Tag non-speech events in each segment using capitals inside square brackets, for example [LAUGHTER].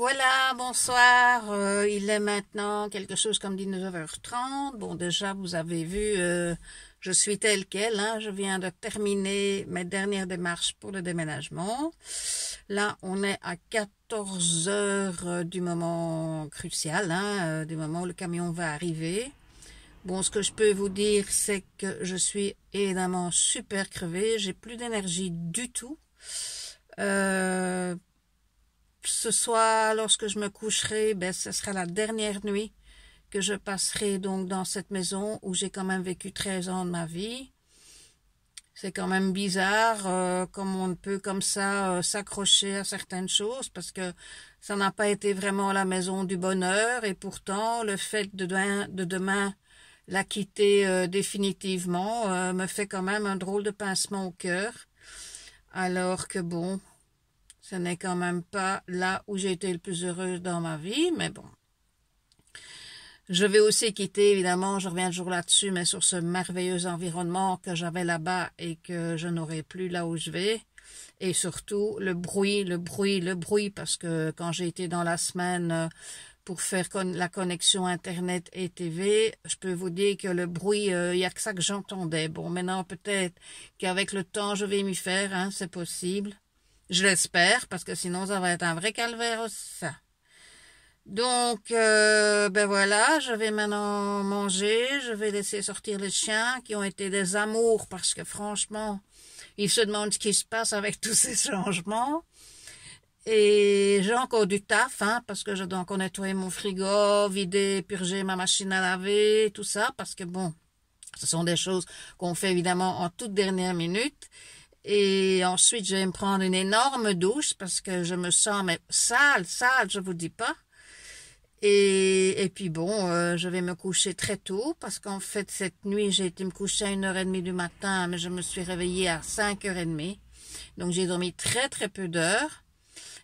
Voilà, bonsoir. Euh, il est maintenant quelque chose comme 19h30. Bon, déjà, vous avez vu, euh, je suis telle qu'elle. Hein. je viens de terminer mes dernières démarches pour le déménagement. Là, on est à 14 h euh, du moment crucial, hein, du moment où le camion va arriver. Bon, ce que je peux vous dire, c'est que je suis évidemment super crevée. J'ai plus d'énergie du tout. Euh, ce soir, lorsque je me coucherai, ben, ce sera la dernière nuit que je passerai donc dans cette maison où j'ai quand même vécu 13 ans de ma vie. C'est quand même bizarre euh, comme on peut comme ça euh, s'accrocher à certaines choses parce que ça n'a pas été vraiment la maison du bonheur et pourtant le fait de demain, de demain la quitter euh, définitivement me fait quand même un drôle de pincement au cœur alors que bon ce n'est quand même pas là où j'ai été le plus heureuse dans ma vie, mais bon. Je vais aussi quitter, évidemment, je reviens jour là-dessus, mais sur ce merveilleux environnement que j'avais là-bas et que je n'aurai plus là où je vais. Et surtout, le bruit, le bruit, le bruit, parce que quand j'ai été dans la semaine euh, pour faire la connexion Internet et TV, je peux vous dire que le bruit, euh, il n'y a que ça que j'entendais. Bon, maintenant, peut-être qu'avec le temps, je vais m'y faire, hein, c'est possible. Je l'espère, parce que sinon ça va être un vrai calvaire ça. Donc, euh, ben voilà, je vais maintenant manger, je vais laisser sortir les chiens qui ont été des amours, parce que franchement, ils se demandent ce qui se passe avec [LAUGHS] tous ces changements. Et j'ai encore du taf, hein, parce que je dois encore nettoyer mon frigo, vider, purger ma machine à laver, tout ça, parce que bon, ce sont des choses qu'on fait évidemment en toute dernière minute. Et ensuite, je vais me prendre une énorme douche parce que je me sens mais sale, sale, je vous dis pas. Et, et puis bon, euh, je vais me coucher très tôt parce qu'en fait, cette nuit, j'ai été me coucher à 1 h demie du matin, mais je me suis réveillée à 5h30. Donc, j'ai dormi très, très peu d'heures.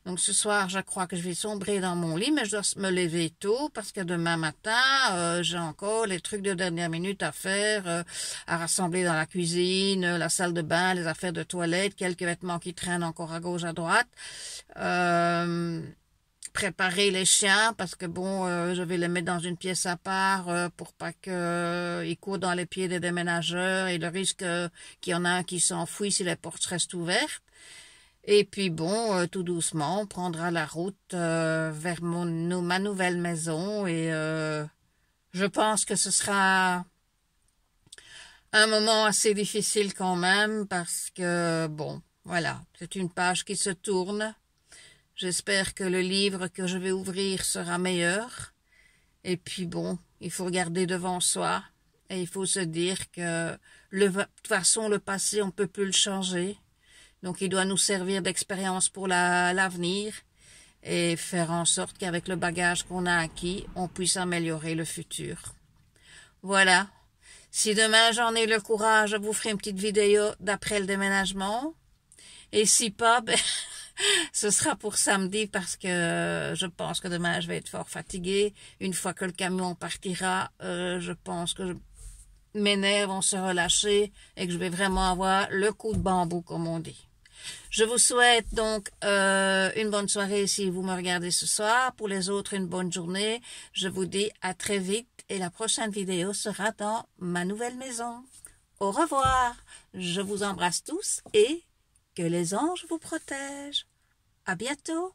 Donc ce soir, je crois que je vais sombrer dans mon lit, mais je dois me lever tôt parce que demain matin, euh, j'ai encore les trucs de dernière minute à faire, euh, à rassembler dans la cuisine, la salle de bain, les affaires de toilette, quelques vêtements qui traînent encore à gauche, à droite. Euh, préparer les chiens parce que bon, je vais les mettre dans une pièce à part pour pas qu'ils courent dans les pieds des déménageurs et le risque qu'il y en a un qui s'enfuit si les portes restent ouvertes. Et puis bon, euh, tout doucement, on prendra la route euh, vers mon, ma nouvelle maison et euh, je pense que ce sera un moment assez difficile quand même parce que bon, voilà, c'est une page qui se tourne. J'espère que le livre que je vais ouvrir sera meilleur. Et puis bon, il faut regarder devant soi et il faut se dire que de toute façon le passé on peut plus le changer donc il doit nous servir d'expérience pour l'avenir et faire en sorte qu'avec le bagage qu'on a acquis, on puisse améliorer le futur. Voilà. Si demain j'en ai le courage, je vous ferai une petite vidéo d'après le déménagement. Et si pas, [LAUGHS] ben, ce sera pour samedi parce que euh, je pense que demain je vais être fort fatiguée. Une fois que le camion partira, euh, je pense que mes nerfs vont se relâcher et que je vais vraiment avoir le coup de bambou, comme on dit. Je vous souhaite donc euh, une bonne soirée si vous me regardez ce soir. Pour les autres, une bonne journée. Je vous dis à très vite et la prochaine vidéo sera dans ma nouvelle maison. Au revoir. Je vous embrasse tous et que les anges vous protègent. À bientôt.